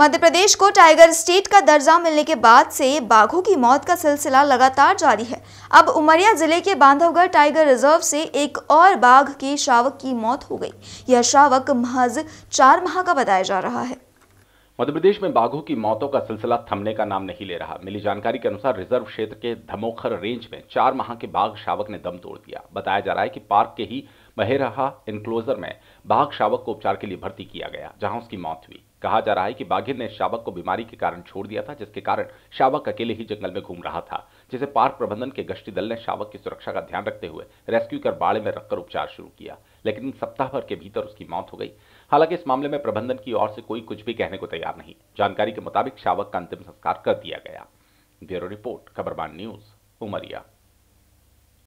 मध्य प्रदेश को tiger state का दर्जा मिलने के बाद से बाघों की मौत का सिलसिला लगातार जारी है अब उमरिया जिले के बांधवगढ़ टाइगर रिजर्व से एक और बाघ के शावक की मौत हो गई यह शावक महज चार माह का बताया जा रहा है मध्य प्रदेश में बाघों की मौतों का सिलसिला थमने का नाम नहीं ले रहा मिली जानकारी के अनुसार रिजर्व क्षेत्र के धमोखर रेंज में चार माह के बाघ शावक ने दम तोड़ दिया बताया जा रहा है कि पार्क के ही बहेरहा एनक्लोजर में बाघ शावक को उपचार के लिए भर्ती किया गया जहां उसकी मौत हुई कहा जा रहा है कि बाघिर ने शावक को बीमारी के कारण छोड़ दिया था जिसके कारण शावक अकेले ही जंगल में घूम रहा था जिसे पार्क प्रबंधन के गश्ती दल ने शावक की सुरक्षा का ध्यान रखते हुए रेस्क्यू कर बाड़े में रखकर उपचार शुरू किया लेकिन सप्ताह भर के भीतर उसकी मौत हो गई हालांकि इस मामले में प्रबंधन की ओर से कोई कुछ भी कहने को तैयार नहीं जानकारी के मुताबिक शावक का अंतिम संस्कार कर दिया गया bureau report Khabarban news Umaria